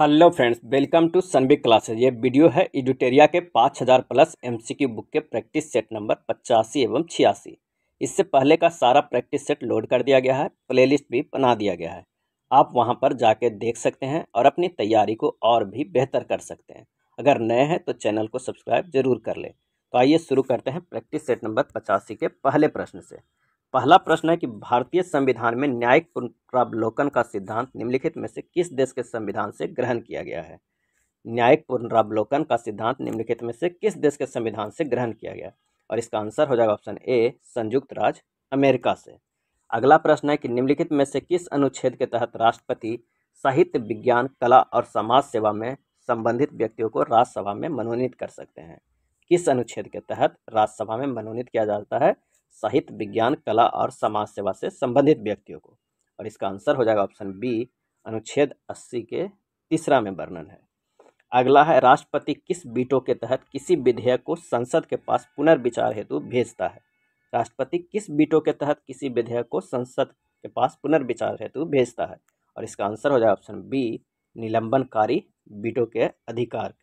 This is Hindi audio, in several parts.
हेलो फ्रेंड्स वेलकम टू सनबिक क्लासेस ये वीडियो है एडिटेरिया के 5000 प्लस एमसीक्यू बुक के प्रैक्टिस सेट नंबर पचासी एवं छियासी इससे पहले का सारा प्रैक्टिस सेट लोड कर दिया गया है प्लेलिस्ट भी बना दिया गया है आप वहां पर जाके देख सकते हैं और अपनी तैयारी को और भी बेहतर कर सकते हैं अगर नए हैं तो चैनल को सब्सक्राइब जरूर कर लें तो आइए शुरू करते हैं प्रैक्टिस सेट नंबर पचासी के पहले प्रश्न से पहला प्रश्न है कि भारतीय संविधान में न्यायिक पुनरावलोकन का सिद्धांत निम्नलिखित में से किस देश के संविधान से ग्रहण किया गया है न्यायिक पुनरावलोकन का सिद्धांत निम्नलिखित में से किस देश के संविधान से ग्रहण किया गया और इसका आंसर हो जाएगा ऑप्शन ए संयुक्त राज्य अमेरिका से अगला प्रश्न है कि निम्नलिखित में से किस अनुच्छेद के तहत राष्ट्रपति साहित्य विज्ञान कला और समाज सेवा में संबंधित व्यक्तियों को राज्यसभा में मनोनीत कर सकते हैं किस अनुच्छेद के तहत राज्यसभा में मनोनीत किया जाता है साहित्य विज्ञान कला और समाज सेवा से संबंधित व्यक्तियों को और इसका आंसर हो जाएगा ऑप्शन बी अनुच्छेद अस्सी के तीसरा में वर्णन है अगला है राष्ट्रपति किस बीटो के तहत किसी विधेयक को संसद के पास पुनर्विचार हेतु भेजता है राष्ट्रपति किस बीटो के तहत किसी विधेयक को संसद के पास पुनर्विचार हेतु भेजता है और इसका आंसर हो जाएगा ऑप्शन बी निलंबनकारी बीटो के अधिकार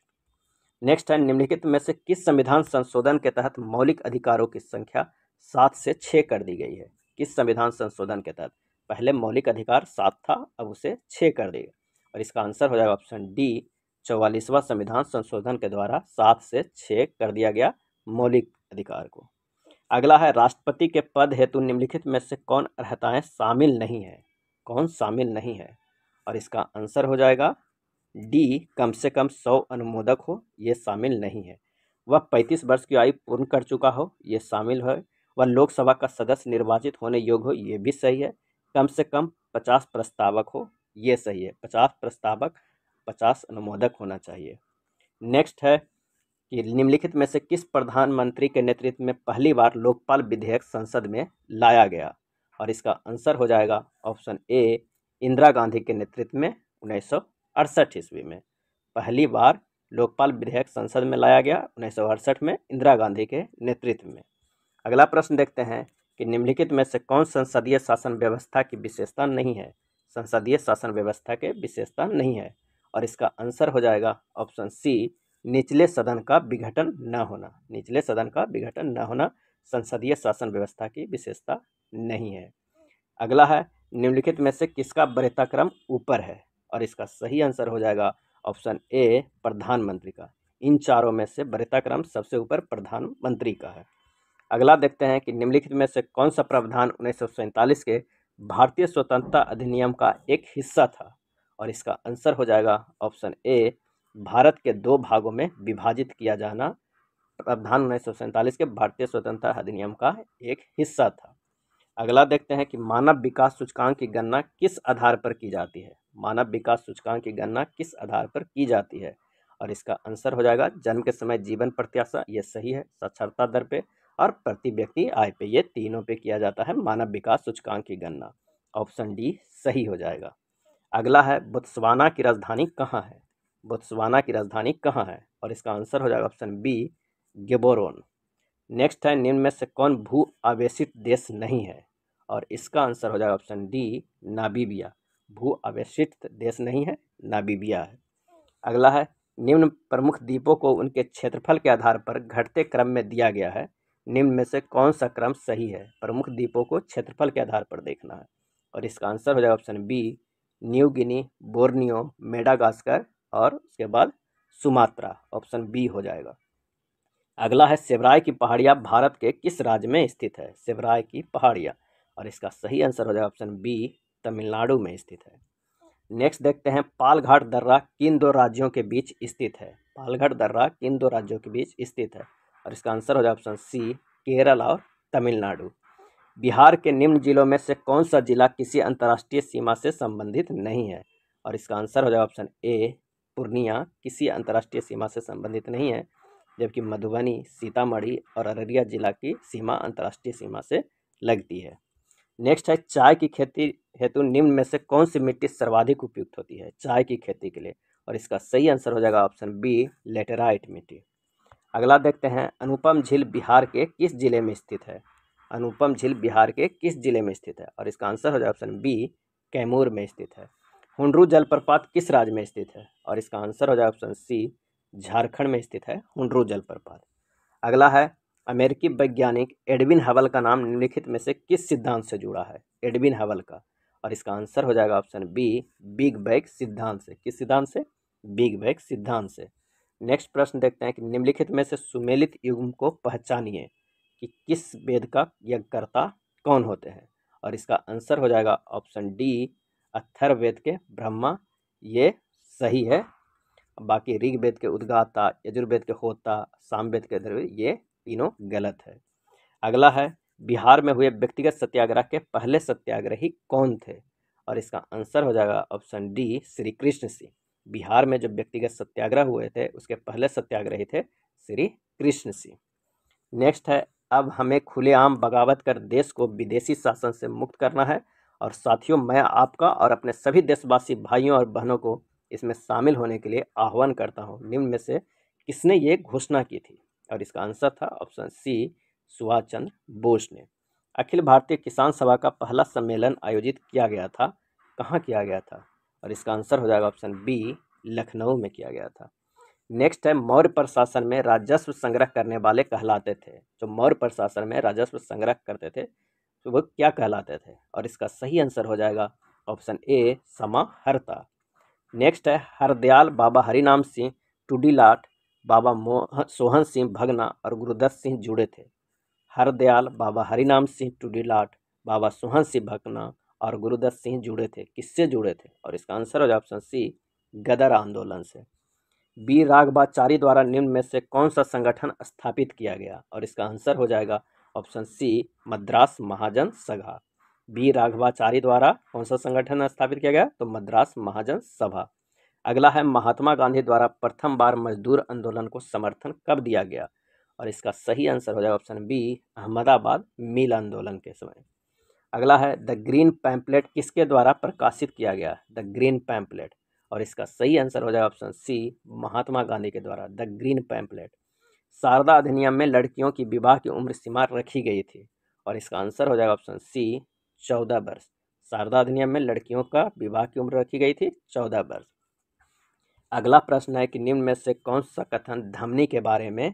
नेक्स्ट है निम्नलिखित में से किस संविधान संशोधन के तहत मौलिक अधिकारों की संख्या सात से छः कर दी गई है किस संविधान संशोधन के तहत पहले मौलिक अधिकार सात था अब उसे छः कर दिया और इसका आंसर हो जाएगा ऑप्शन डी चौवालीसवां संविधान संशोधन के द्वारा सात से छः कर दिया गया मौलिक अधिकार को अगला है राष्ट्रपति के पद हेतु निम्नलिखित में से कौन अर्हताएँ शामिल नहीं है कौन शामिल नहीं है और इसका आंसर हो जाएगा डी कम से कम सौ अनुमोदक हो ये शामिल नहीं है वह पैंतीस वर्ष की आयु पूर्ण कर चुका हो ये शामिल है वह लोकसभा का सदस्य निर्वाचित होने योग्य हो ये भी सही है कम से कम पचास प्रस्तावक हो ये सही है पचास प्रस्तावक पचास अनुमोदक होना चाहिए नेक्स्ट है कि निम्नलिखित में से किस प्रधानमंत्री के नेतृत्व में पहली बार लोकपाल विधेयक संसद में लाया गया और इसका आंसर हो जाएगा ऑप्शन ए इंदिरा गांधी के नेतृत्व में उन्नीस सौ अड़सठ ईस्वी में पहली बार लोकपाल विधेयक संसद में लाया गया उन्नीस में इंदिरा गांधी के नेतृत्व में अगला प्रश्न देखते हैं कि निम्नलिखित में से कौन संसदीय शासन व्यवस्था की विशेषता नहीं है संसदीय शासन व्यवस्था के विशेषता नहीं है और इसका आंसर हो जाएगा ऑप्शन सी निचले सदन का विघटन न होना निचले सदन का विघटन न होना संसदीय शासन व्यवस्था की विशेषता नहीं है अगला है निम्नलिखित में से किसका बढ़ता ऊपर है और इसका सही आंसर हो जाएगा ऑप्शन ए प्रधानमंत्री का इन चारों में से बढ़ता सबसे ऊपर प्रधानमंत्री का है अगला देखते हैं कि निम्नलिखित में से कौन सा प्रावधान उन्नीस के भारतीय स्वतंत्रता अधिनियम का एक हिस्सा था और इसका आंसर हो जाएगा ऑप्शन ए भारत के दो भागों में विभाजित किया जाना प्रावधान उन्नीस के भारतीय स्वतंत्रता अधिनियम का एक हिस्सा था अगला देखते हैं कि मानव विकास सूचकांक की गणना किस आधार पर की जाती है मानव विकास सूचकांक की गणना किस आधार पर की जाती है और इसका आंसर हो जाएगा जन्म के समय जीवन प्रत्याशा ये सही है साक्षरता दर पे और प्रति व्यक्ति आय पे ये तीनों पे किया जाता है मानव विकास सूचकांक की गणना ऑप्शन डी सही हो जाएगा अगला है बुत्सवाना की राजधानी कहाँ है बुत्सवाना की राजधानी कहाँ है और इसका आंसर हो जाएगा ऑप्शन बी गेबोरोन नेक्स्ट है निम्न में से कौन भू आवेशित देश नहीं है और इसका आंसर हो जाएगा ऑप्शन डी नाबीबिया भू आवेशित देश नहीं है नाबीबिया है अगला है निम्न प्रमुख द्वीपों को उनके क्षेत्रफल के आधार पर घटते क्रम में दिया गया है निम्न में से कौन सा क्रम सही है प्रमुख द्वीपों को क्षेत्रफल के आधार पर देखना है और इसका आंसर हो जाएगा option B New Guinea Borneo Madagascar और उसके बाद सुमात्रा ऑप्शन बी हो जाएगा अगला है सेवराय की पहाड़ियाँ भारत के किस राज्य में स्थित है सेवराय की पहाड़ियाँ और इसका सही आंसर हो जाएगा ऑप्शन बी तमिलनाडु में स्थित है नेक्स्ट देखते हैं पालघाट दर्रा किन दो राज्यों के बीच स्थित है पालघाट दर्रा किन दो राज्यों के बीच स्थित है और इसका आंसर हो जाएगा ऑप्शन सी केरल और तमिलनाडु बिहार के निम्न जिलों में से कौन सा जिला किसी अंतर्राष्ट्रीय सीमा से संबंधित नहीं है और इसका आंसर हो जाएगा ऑप्शन ए पूर्णिया किसी अंतर्राष्ट्रीय सीमा से संबंधित नहीं है जबकि मधुबनी सीतामढ़ी और अररिया जिला की सीमा अंतर्राष्ट्रीय सीमा से लगती है नेक्स्ट है चाय की खेती हेतु निम्न में से कौन सी मिट्टी सर्वाधिक उपयुक्त होती है चाय की खेती के लिए और इसका सही आंसर हो जाएगा ऑप्शन बी लेटेराइट मिट्टी अगला देखते हैं अनुपम झील बिहार के किस जिले में स्थित है अनुपम झील बिहार के किस जिले में स्थित है और इसका आंसर हो जाए ऑप्शन बी कैमूर में स्थित है हुंडरू जलप्रपात किस राज्य में स्थित है और इसका आंसर हो जाए ऑप्शन सी झारखंड में स्थित है हुंडरू जलप्रपात अगला है अमेरिकी वैज्ञानिक एडविन हवल का नाम निम्नलिखित में से किस सिद्धांत से जुड़ा है एडविन हवल का और इसका आंसर हो जाएगा ऑप्शन बी बिग बैग सिद्धांत से किस सिद्धांत से बिग बैग सिद्धांत से नेक्स्ट प्रश्न देखते हैं कि निम्नलिखित में से सुमेलित युग्म को पहचानिए कि किस वेद का यज्ञकर्ता कौन होते हैं और इसका आंसर हो जाएगा ऑप्शन डी अथर्ववेद के ब्रह्मा ये सही है बाकी ऋग्वेद के उद्गाता यजुर्वेद के होता सामवेद के द्रव्य ये तीनों गलत है अगला है बिहार में हुए व्यक्तिगत सत्याग्रह के पहले सत्याग्रही कौन थे और इसका आंसर हो जाएगा ऑप्शन डी श्री कृष्ण सिंह बिहार में जो व्यक्तिगत सत्याग्रह हुए थे उसके पहले सत्याग्रही थे श्री कृष्ण सिंह नेक्स्ट है अब हमें खुलेआम बगावत कर देश को विदेशी शासन से मुक्त करना है और साथियों मैं आपका और अपने सभी देशवासी भाइयों और बहनों को इसमें शामिल होने के लिए आह्वान करता हूँ निम्न में से किसने ये घोषणा की थी और इसका आंसर था ऑप्शन सी सुभाष चंद्र बोस ने अखिल भारतीय किसान सभा का पहला सम्मेलन आयोजित किया गया था कहाँ किया गया था और इसका आंसर हो जाएगा ऑप्शन बी लखनऊ में किया गया था नेक्स्ट है मौर्य प्रशासन में राजस्व संग्रह करने वाले कहलाते थे जो मौर्य प्रशासन में राजस्व संग्रह करते थे तो वो क्या कहलाते थे और इसका सही आंसर हो जाएगा ऑप्शन ए समाहर्ता नेक्स्ट है हरदयाल बाबा हरिनाम सिंह टूडीलाट बाबा सोहन सिंह भगना और गुरुदत्त सिंह जुड़े थे हरदयाल बाबा हरिनाम सिंह टूडीलाट बाबा सोहन सिंह भगना और गुरुदत्त सिंह जुड़े थे किससे जुड़े थे और इसका आंसर हो जाए ऑप्शन सी गदर आंदोलन से बी रागबाचारी द्वारा निम्न में से कौन सा संगठन स्थापित किया गया और इसका आंसर हो जाएगा ऑप्शन सी मद्रास महाजन सभा बी राघवाचारी द्वारा कौन सा संगठन स्थापित किया गया तो मद्रास महाजन सभा अगला है महात्मा गांधी द्वारा प्रथम बार मजदूर आंदोलन को समर्थन कब दिया गया और इसका सही आंसर हो जाएगा ऑप्शन बी अहमदाबाद मिल आंदोलन के समय अगला है द ग्रीन पैम्पलेट किसके द्वारा प्रकाशित किया गया द ग्रीन पैम्पलेट और इसका सही आंसर हो जाएगा ऑप्शन सी महात्मा गांधी के द्वारा द ग्रीन पैम्पलेट शारदा अधिनियम में लड़कियों की विवाह की उम्र सीमा रखी गई थी और इसका आंसर हो जाएगा ऑप्शन सी चौदह वर्ष शारदा अधिनियम में लड़कियों का विवाह की उम्र रखी गई थी चौदह वर्ष अगला प्रश्न है कि निम्न में से कौन सा कथन धमनी के बारे में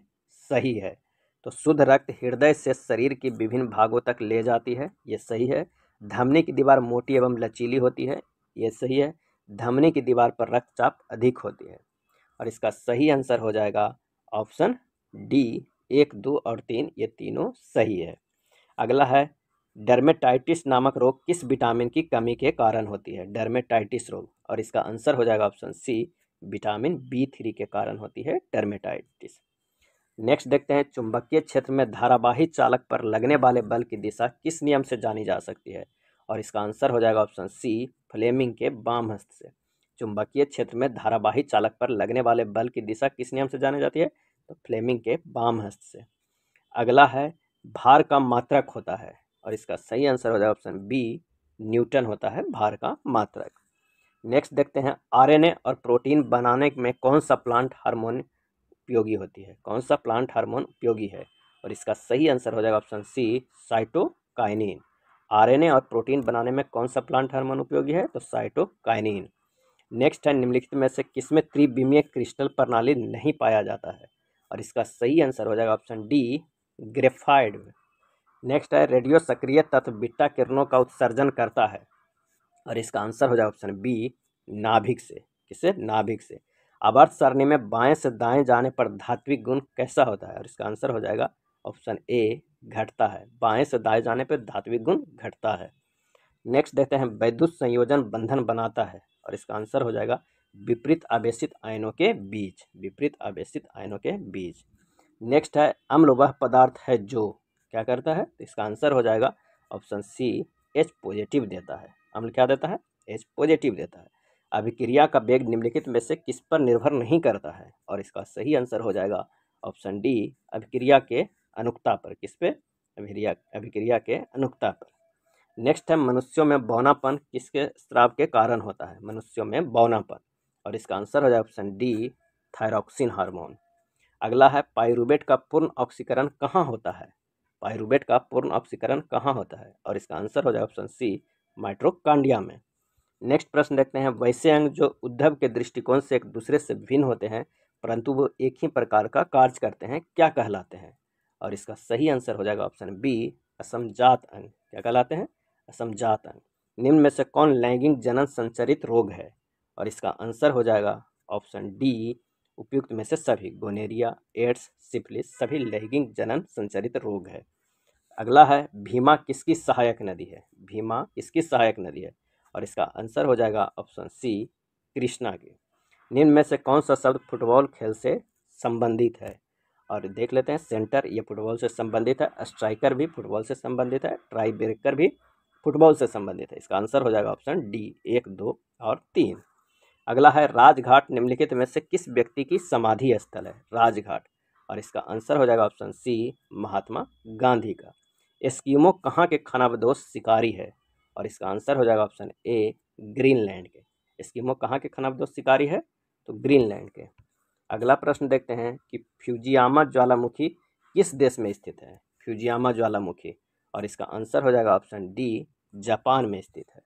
सही है तो शुद्ध रक्त हृदय से शरीर के विभिन्न भागों तक ले जाती है ये सही है धमनी की दीवार मोटी एवं लचीली होती है ये सही है धमनी की दीवार पर रक्तचाप अधिक होती है और इसका सही आंसर हो जाएगा ऑप्शन डी एक दो और तीन ये तीनों सही है अगला है डर्मेटाइटिस नामक रोग किस विटामिन की कमी के कारण होती है डर्मेटाइटिस रोग और इसका आंसर हो जाएगा option C vitamin B three के कारण होती है डर्मेटाइटिस नेक्स्ट देखते हैं चुंबकीय क्षेत्र में धारावाही चालक पर लगने वाले बल की दिशा किस नियम से जानी जा सकती है और इसका आंसर हो जाएगा ऑप्शन सी फ्लेमिंग के बाम हस्त से चुंबकीय क्षेत्र में धारावाही चालक पर लगने वाले बल की दिशा किस नियम से जानी जाती है तो फ्लेमिंग के बाम हस्त से अगला है भार का मात्रक होता है और इसका सही आंसर हो जाएगा ऑप्शन बी न्यूटन होता है भार का मात्रक नेक्स्ट देखते हैं आरएनए और प्रोटीन बनाने में कौन सा प्लांट हार्मोन उपयोगी होती है कौन सा प्लांट हार्मोन उपयोगी है और इसका सही आंसर हो जाएगा ऑप्शन सी साइटोकाइनिन आरएनए और प्रोटीन बनाने में कौन सा प्लांट हार्मोन उपयोगी है तो साइटोकाइनिन नेक्स्ट है निम्नलिखित में से किसमें त्रिविमीय क्रिस्टल प्रणाली नहीं पाया जाता है और इसका सही आंसर हो जाएगा ऑप्शन डी ग्रेफाइड नेक्स्ट है रेडियो सक्रिय तत्व बिट्टा किरणों का उत्सर्जन करता है और इसका आंसर हो जाएगा ऑप्शन बी नाभिक से किसे नाभिक से अवर्थ सारणी में बाएं से दाएं जाने पर धात्विक गुण कैसा होता है और इसका आंसर हो जाएगा ऑप्शन ए घटता है बाएं से दाएं जाने पर धात्विक गुण घटता है नेक्स्ट देखते हैं वैद्युत संयोजन बंधन बनाता है और इसका आंसर हो जाएगा विपरीत आवेशित आयनों के बीच विपरीत आवेशित आयनों के बीच नेक्स्ट है अम्ल वह पदार्थ है जो क्या करता है तो इसका आंसर हो जाएगा ऑप्शन सी एच पॉजिटिव देता है अम्ल क्या देता है एच पॉजिटिव देता है अभिक्रिया का वेग निम्नलिखित में से किस पर निर्भर नहीं करता है और इसका सही आंसर हो जाएगा ऑप्शन डी अभिक्रिया के अनुक्ता पर किस पे अभिक्रिया अभिक्रिया के अनुक्ता पर नेक्स्ट है मनुष्यों में बौनापन किसके श्राव के कारण होता है मनुष्यों में बौनापन और इसका आंसर हो जाएगा ऑप्शन डी थायरॉक्सिन हार्मोन अगला है पायरूबेट का पूर्ण ऑक्सीकरण कहाँ होता है पायरूबेट का पूर्ण ऑक्सीकरण कहाँ होता है और इसका आंसर हो जाएगा ऑप्शन सी माइट्रोकांडिया में नेक्स्ट प्रश्न देखते हैं वैसे अंग जो उद्धव के दृष्टिकोण से एक दूसरे से भिन्न होते हैं परंतु वो एक ही प्रकार का कार्य करते हैं क्या कहलाते हैं और इसका सही आंसर हो जाएगा ऑप्शन बी असमजात अंग क्या कहलाते हैं असमजात अंग निम्न में से कौन लैंगिक जनन संचरित रोग है और इसका आंसर हो जाएगा ऑप्शन डी उपयुक्त में से सभी गोनेरिया एड्स सिफलिस सभी लैंगिक जनन संचरित रोग है अगला है भीमा किसकी सहायक नदी है भीमा किसकी सहायक नदी है और इसका आंसर हो जाएगा ऑप्शन सी कृष्णा की निम्न में से कौन सा शब्द फुटबॉल खेल से संबंधित है और देख लेते हैं सेंटर ये फुटबॉल से संबंधित है स्ट्राइकर भी फुटबॉल से संबंधित है ट्राई ब्रेकर भी फुटबॉल से संबंधित है इसका आंसर हो जाएगा ऑप्शन डी एक दो और तीन अगला है राजघाट निम्नलिखित में से किस व्यक्ति की समाधि स्थल है राजघाट और इसका आंसर हो जाएगा ऑप्शन सी महात्मा गांधी का एस्कीमो कहाँ के खानाबदोश शिकारी है और इसका आंसर हो जाएगा ऑप्शन ए ग्रीनलैंड के एस्किमो कहाँ के खाना दोस्त शिकारी है तो ग्रीनलैंड के अगला प्रश्न देखते हैं कि फ्यूजियामा ज्वालामुखी किस देश में स्थित है फ्यूजियामा ज्वालामुखी और इसका आंसर हो जाएगा ऑप्शन डी जापान में स्थित है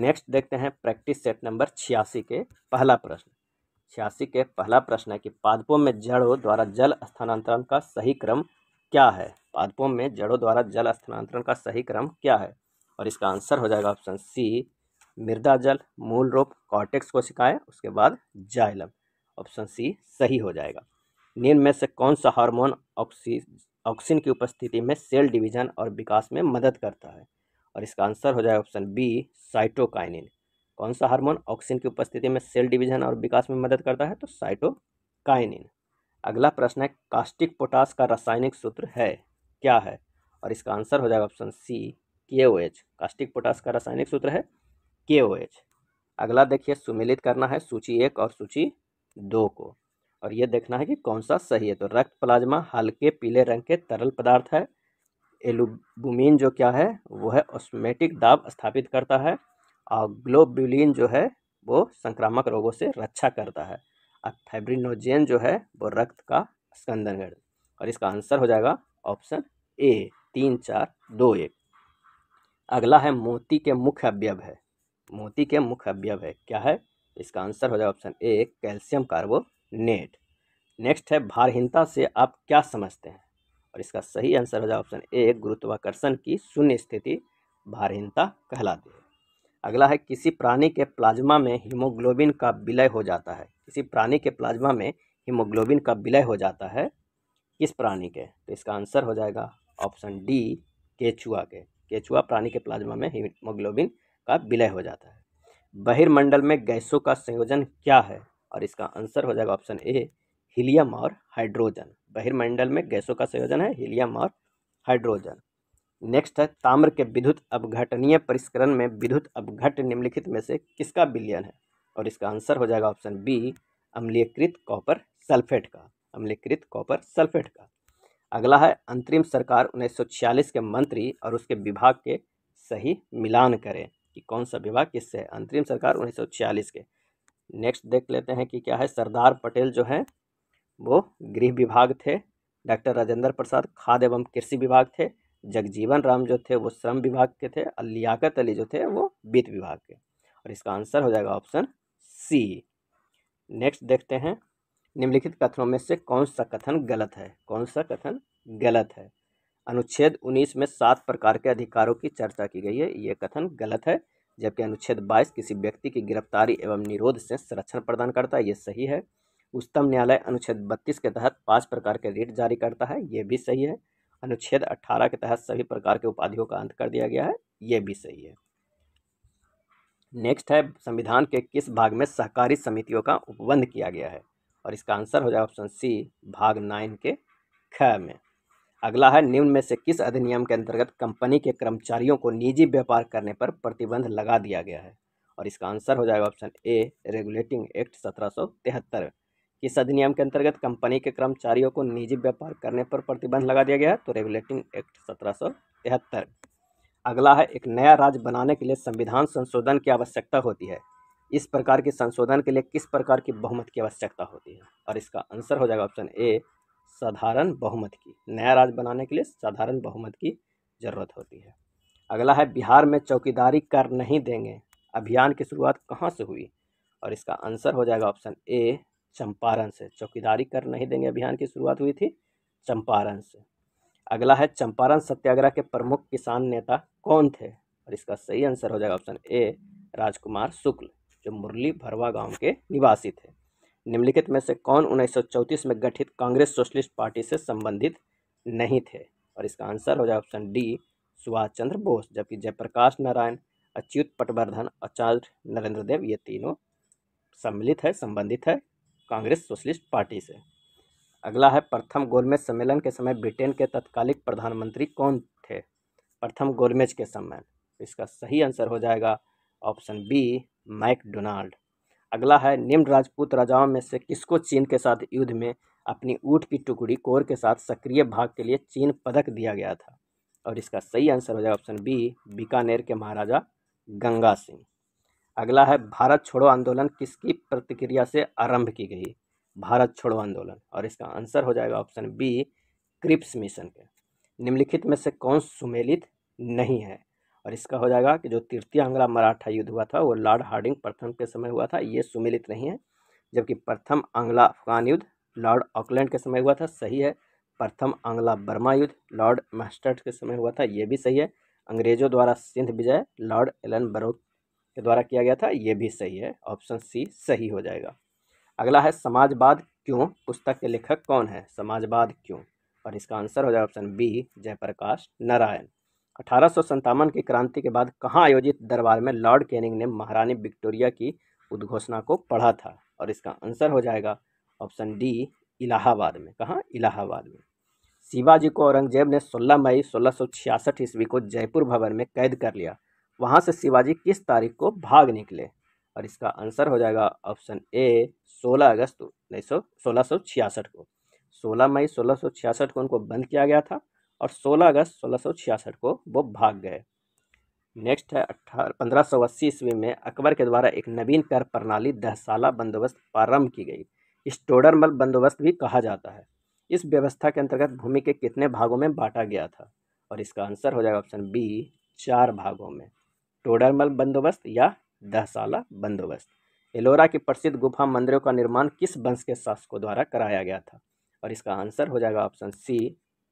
नेक्स्ट देखते हैं प्रैक्टिस सेट नंबर छियासी के पहला प्रश्न छियासी के पहला प्रश्न है कि पादपों में जड़ों द्वारा जल स्थानांतरण का सही क्रम क्या है पादपों में जड़ों द्वारा जल स्थानांतरण का सही क्रम क्या है और इसका आंसर हो जाएगा ऑप्शन सी मृदा जल मूल रूप कॉटेक्स सिखाएं उसके बाद जाइलम ऑप्शन सी सही हो जाएगा निम्न में से कौन सा हार्मोन ऑक्सी ऑक्सीजन की उपस्थिति में सेल डिवीजन और विकास में मदद करता है और इसका आंसर हो जाएगा ऑप्शन बी साइटोकाइनिन कौन सा हार्मोन ऑक्सीजन की उपस्थिति में सेल डिवीजन और विकास में मदद करता है तो साइटोकाइनिन अगला प्रश्न है कास्टिक पोटास का रासायनिक सूत्र है क्या है और इसका आंसर हो जाएगा ऑप्शन सी के ओ एच कास्टिक पोटास का रासायनिक सूत्र है के ओ एच अगला देखिए सुमिलित करना है सूची एक और सूची दो को और ये देखना है कि कौन सा सही है तो रक्त प्लाज्मा हल्के पीले रंग के तरल पदार्थ है एलुबुमिन जो क्या है वो है ऑस्मेटिक दाब स्थापित करता है और ग्लोबुलिन जो है वो संक्रामक रोगों से रक्षा करता है और फाइब्रिनोजेन जो है वो रक्त का स्कंदन और इसका आंसर हो जाएगा ऑप्शन ए तीन चार दो एक अगला है मोती के मुख्य अवयव है मोती के मुख्य अवयव है क्या है इसका आंसर हो जाएगा option A calcium carbonate next है भारहीनता से आप क्या समझते हैं और इसका सही आंसर हो जाएगा ऑप्शन ए गुरुत्वाकर्षण की शून्य स्थिति भारहीनता कहलाती है अगला है किसी प्राणी के प्लाज्मा में हीमोग्लोबिन का विलय हो जाता है किसी प्राणी के प्लाज्मा में हीमोग्लोबिन का विलय हो जाता है किस प्राणी के तो इसका आंसर हो जाएगा ऑप्शन डी केचुआ के केचुआ प्राणी के प्लाज्मा में हीमोग्लोबिन का विलय हो जाता है बहिर्मंडल में गैसों का संयोजन क्या है और इसका आंसर हो जाएगा ऑप्शन ए हीलियम और हाइड्रोजन बहिर्मंडल में गैसों का संयोजन है हीलियम और हाइड्रोजन नेक्स्ट है ताम्र के विद्युत अवघटनीय परिष्करण में विद्युत अवघट निम्नलिखित में से किसका विलयन है और इसका आंसर हो जाएगा ऑप्शन बी अम्लीकृत कॉपर सल्फेट का अम्लीकृत कॉपर सल्फेट का अगला है अंतरिम सरकार उन्नीस के मंत्री और उसके विभाग के सही मिलान करें कि कौन सा विभाग किससे है अंतरिम सरकार उन्नीस के नेक्स्ट देख लेते हैं कि क्या है सरदार पटेल जो हैं वो गृह विभाग थे डॉक्टर राजेंद्र प्रसाद खाद एवं कृषि विभाग थे जगजीवन राम जो थे वो श्रम विभाग के थे और लियाकत अली जो थे वो वित्त विभाग के और इसका आंसर हो जाएगा ऑप्शन सी नेक्स्ट देखते हैं निम्नलिखित कथनों में से कौन सा कथन गलत है कौन सा कथन गलत है अनुच्छेद 19 में सात प्रकार के अधिकारों की चर्चा की गई है ये कथन गलत है जबकि अनुच्छेद 22 किसी व्यक्ति की गिरफ्तारी एवं निरोध से संरक्षण प्रदान करता है ये सही है उच्चतम न्यायालय अनुच्छेद 32 के तहत पाँच प्रकार के रेट जारी करता है ये भी सही है अनुच्छेद 18 के तहत सभी प्रकार के उपाधियों का अंत कर दिया गया है ये भी सही है नेक्स्ट है संविधान के किस भाग में सहकारी समितियों का उपबंध किया गया है और इसका आंसर हो जाएगा ऑप्शन सी भाग नाइन के ख में अगला है निम्न में से किस अधिनियम के अंतर्गत कंपनी के कर्मचारियों को निजी व्यापार करने पर प्रतिबंध लगा दिया गया है और इसका आंसर हो जाएगा ऑप्शन ए रेगुलेटिंग एक्ट सत्रह किस अधिनियम के अंतर्गत कंपनी के कर्मचारियों को निजी व्यापार करने पर प्रतिबंध लगा दिया गया है तो रेगुलेटिंग एक्ट सत्रह अगला है एक नया राज्य बनाने के लिए संविधान संशोधन की आवश्यकता होती है इस प्रकार के संशोधन के लिए किस प्रकार की बहुमत की आवश्यकता होती है और इसका आंसर हो जाएगा ऑप्शन ए साधारण बहुमत की नया राज्य बनाने के लिए साधारण बहुमत की जरूरत होती है अगला है बिहार में चौकीदारी कर नहीं देंगे अभियान की शुरुआत कहाँ से हुई और इसका आंसर हो जाएगा ऑप्शन ए चंपारण से चौकीदारी कर नहीं देंगे अभियान की शुरुआत हुई थी चंपारण से अगला है चंपारण सत्याग्रह के प्रमुख किसान नेता कौन थे और इसका सही आंसर हो जाएगा ऑप्शन ए राजकुमार शुक्ल जो मुरली भरवा गांव के निवासी थे निम्नलिखित में से कौन उन्नीस में गठित कांग्रेस सोशलिस्ट पार्टी से संबंधित नहीं थे और इसका आंसर हो जाए ऑप्शन डी सुभाष चंद्र बोस जबकि जयप्रकाश नारायण अच्युत पटवर्धन आचार्य नरेंद्र देव ये तीनों सम्मिलित है संबंधित है कांग्रेस सोशलिस्ट पार्टी से अगला है प्रथम गोलमेज सम्मेलन के समय ब्रिटेन के तत्कालिक प्रधानमंत्री कौन थे प्रथम गोलमेज के सम्मेलन इसका सही आंसर हो जाएगा ऑप्शन बी मैकडोनाल्ड अगला है निम्न राजपूत राजाओं में से किसको चीन के साथ युद्ध में अपनी ऊँट की टुकड़ी कोर के साथ सक्रिय भाग के लिए चीन पदक दिया गया था और इसका सही आंसर हो जाएगा ऑप्शन बी बीकानेर के महाराजा गंगा सिंह अगला है भारत छोड़ो आंदोलन किसकी प्रतिक्रिया से आरंभ की गई भारत छोड़ो आंदोलन और इसका आंसर हो जाएगा ऑप्शन बी क्रिप्स मिशन के निम्नलिखित में से कौन सुमेलित नहीं है और इसका हो जाएगा कि जो तृतीय आंग्ला मराठा युद्ध हुआ था वो लॉर्ड हार्डिंग प्रथम के समय हुआ था ये सुमिलित नहीं है जबकि प्रथम आंग्ला अफगान युद्ध लॉर्ड ऑकलैंड के समय हुआ था सही है प्रथम आंग्ला बर्मा युद्ध लॉर्ड मास्टर्ट के समय हुआ था ये भी सही है अंग्रेजों द्वारा सिंध विजय लॉर्ड एलन बरो के द्वारा किया गया था ये भी सही है ऑप्शन सी सही हो जाएगा अगला है समाजवाद क्यों पुस्तक के लेखक कौन है समाजवाद क्यों और इसका आंसर हो जाएगा ऑप्शन बी जयप्रकाश नारायण अठारह की क्रांति के बाद कहाँ आयोजित दरबार में लॉर्ड कैनिंग ने महारानी विक्टोरिया की उद्घोषणा को पढ़ा था और इसका आंसर हो जाएगा ऑप्शन डी इलाहाबाद में कहाँ इलाहाबाद में शिवाजी को औरंगजेब ने 16 मई 1666 ईस्वी को जयपुर भवन में कैद कर लिया वहाँ से शिवाजी किस तारीख को भाग निकले और इसका आंसर हो जाएगा ऑप्शन ए 16 अगस्त उन्नीस सौ को 16 मई 1666 को उनको बंद किया गया था और 16 अगस्त सोलह को वो भाग गए नेक्स्ट है अठारह पंद्रह सौ अस्सी ईस्वी में अकबर के द्वारा एक नवीन कर प्रणाली दहसाला बंदोबस्त प्रारंभ की गई इस टोडरमल बंदोबस्त भी कहा जाता है इस व्यवस्था के अंतर्गत भूमि के कितने भागों में बांटा गया था और इसका आंसर हो जाएगा ऑप्शन बी चार भागों में टोडरमल बंदोबस्त या दहसाला बंदोबस्त एलोरा की प्रसिद्ध गुफा मंदिरों का निर्माण किस वंश के शासकों द्वारा कराया गया था और इसका आंसर हो जाएगा ऑप्शन सी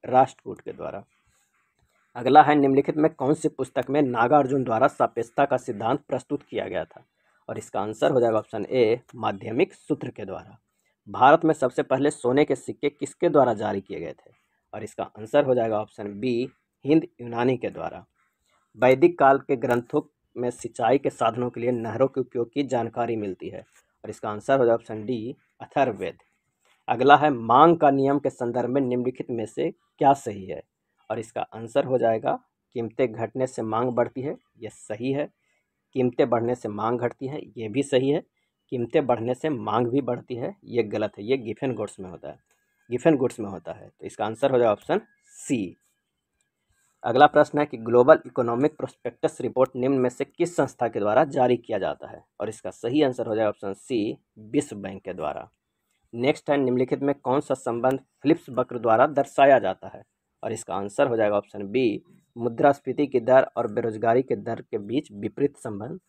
राष्ट्रकूट के द्वारा अगला है निम्नलिखित में कौन सी पुस्तक में नागार्जुन द्वारा सापेक्षता का सिद्धांत प्रस्तुत किया गया था और इसका आंसर हो जाएगा ऑप्शन ए माध्यमिक सूत्र के द्वारा भारत में सबसे पहले सोने के सिक्के किसके द्वारा जारी किए गए थे और इसका आंसर हो जाएगा ऑप्शन बी हिंद यूनानी के द्वारा वैदिक काल के ग्रंथों में सिंचाई के साधनों के लिए नहरों के उपयोग की जानकारी मिलती है और इसका आंसर हो जाएगा ऑप्शन डी अथर्ववेद अगला है मांग का नियम के संदर्भ में निम्नलिखित में से क्या सही है और इसका आंसर हो जाएगा कीमतें घटने से मांग बढ़ती है ये सही है कीमतें बढ़ने से मांग घटती है ये भी सही है कीमतें बढ़ने से मांग भी बढ़ती है ये गलत है ये गिफेन गुड्स में होता है गिफेन गुड्स में होता है तो इसका आंसर हो जाएगा ऑप्शन सी अगला प्रश्न है कि ग्लोबल इकोनॉमिक प्रोस्पेक्टस रिपोर्ट निम्न में से किस संस्था के द्वारा जारी किया जाता है और इसका सही आंसर हो जाएगा ऑप्शन सी विश्व बैंक के द्वारा नेक्स्ट है निम्नलिखित में कौन सा संबंध फिलिप्स वक्र द्वारा दर्शाया जाता है और इसका आंसर हो जाएगा ऑप्शन बी मुद्रास्फीति की दर और बेरोजगारी के दर के बीच विपरीत संबंध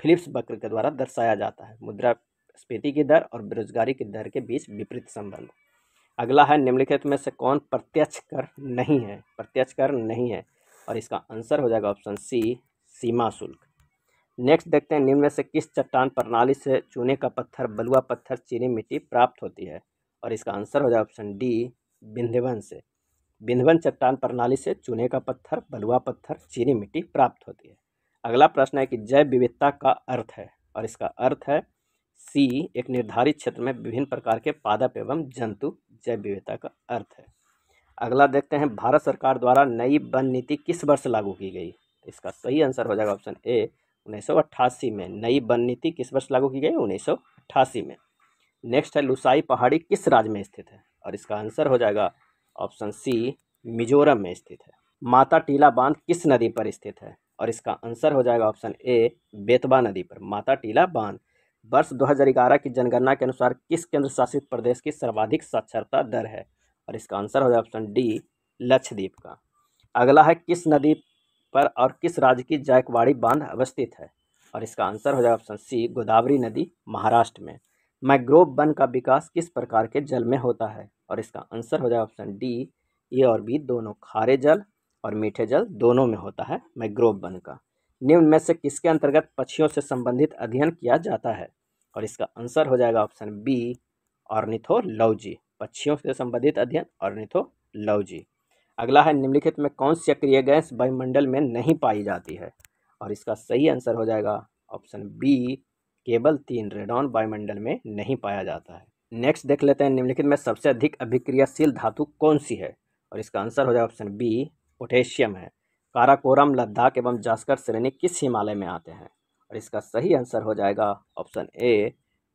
फिलिप्स वक्र के द्वारा दर्शाया जाता है मुद्रास्फीति की दर और बेरोजगारी की दर के बीच विपरीत संबंध अगला है निम्नलिखित में से कौन प्रत्यक्ष कर नहीं है प्रत्यक्ष कर नहीं है और इसका आंसर हो जाएगा ऑप्शन सी सीमा शुल्क नेक्स्ट देखते हैं निम्न में से किस चट्टान प्रणाली से चूने का पत्थर बलुआ पत्थर चीनी मिट्टी प्राप्त होती है और इसका आंसर हो जाएगा ऑप्शन डी बिंधवन से बिंधवन चट्टान प्रणाली से चूने का पत्थर बलुआ पत्थर चीनी मिट्टी प्राप्त होती है अगला प्रश्न है कि जैव विविधता का अर्थ है और इसका अर्थ है सी एक निर्धारित क्षेत्र में विभिन्न प्रकार के पादप एवं जंतु जैव विविधता का अर्थ है अगला देखते हैं भारत सरकार द्वारा नई वन नीति किस वर्ष लागू की गई इसका सही आंसर हो जाएगा ऑप्शन ए उन्नीस में नई वन नीति किस वर्ष लागू की गई उन्नीस में नेक्स्ट है लुसाई पहाड़ी किस राज्य में स्थित है और इसका आंसर हो जाएगा ऑप्शन सी मिजोरम में स्थित है माता टीला बांध किस नदी पर स्थित है और इसका आंसर हो जाएगा ऑप्शन ए बेतवा नदी पर माता टीला बांध वर्ष दो की जनगणना के अनुसार किस केंद्र शासित प्रदेश की सर्वाधिक साक्षरता दर है और इसका आंसर हो जाएगा ऑप्शन डी लक्षद्वीप का अगला है किस नदी पर और किस राज्य की जायकवाड़ी बांध अवस्थित है और इसका आंसर हो जाएगा ऑप्शन सी गोदावरी नदी महाराष्ट्र में मैग्रोव वन का विकास किस प्रकार के जल में होता है और इसका आंसर हो जाएगा ऑप्शन डी ए और बी दोनों खारे जल और मीठे जल दोनों में होता है मैग्रोव वन का निम्न में से किसके अंतर्गत पक्षियों से संबंधित अध्ययन किया जाता है और इसका आंसर हो जाएगा ऑप्शन बी और पक्षियों से संबंधित अध्ययन ऑर्निथोलॉजी अगला है निम्नलिखित में कौन सी अक्रिय गैस वायुमंडल में नहीं पाई जाती है और इसका सही आंसर हो जाएगा ऑप्शन बी केवल तीन रेडॉन वायुमंडल में नहीं पाया जाता है नेक्स्ट देख लेते हैं निम्नलिखित में सबसे अधिक अभिक्रियाशील धातु कौन सी है और इसका आंसर हो जाएगा ऑप्शन बी पोटेशियम है काराकोरम लद्दाख एवं जास्कर श्रेणी किस हिमालय में आते हैं और इसका सही आंसर हो जाएगा ऑप्शन ए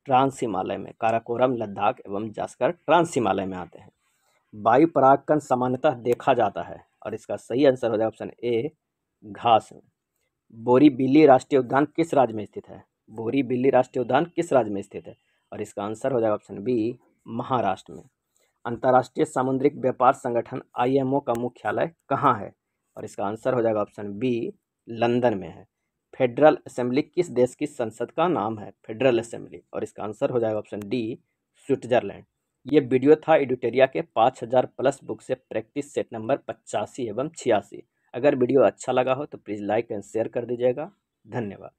ट्रांस हिमालय में काराकोरम लद्दाख एवं जास्कर ट्रांस हिमालय में आते हैं वायु परागकन सामान्यतः देखा जाता है और इसका सही आंसर हो जाएगा ऑप्शन ए घास बोरी बिल्ली राष्ट्रीय उद्यान किस राज्य में स्थित है बोरी बिल्ली राष्ट्रीय उद्यान किस राज्य में स्थित है और इसका आंसर हो जाएगा ऑप्शन बी महाराष्ट्र में अंतर्राष्ट्रीय सामुद्रिक व्यापार संगठन आईएमओ का मुख्यालय कहाँ है और इसका आंसर हो जाएगा ऑप्शन बी लंदन में है फेडरल असेंबली किस देश की संसद का नाम है फेडरल असेंबली और इसका आंसर हो जाएगा ऑप्शन डी स्विट्जरलैंड ये वीडियो था एडिटेरिया के पाँच हज़ार प्लस बुक से प्रैक्टिस सेट नंबर पचासी एवं छियासी अगर वीडियो अच्छा लगा हो तो प्लीज़ लाइक एंड शेयर कर दीजिएगा धन्यवाद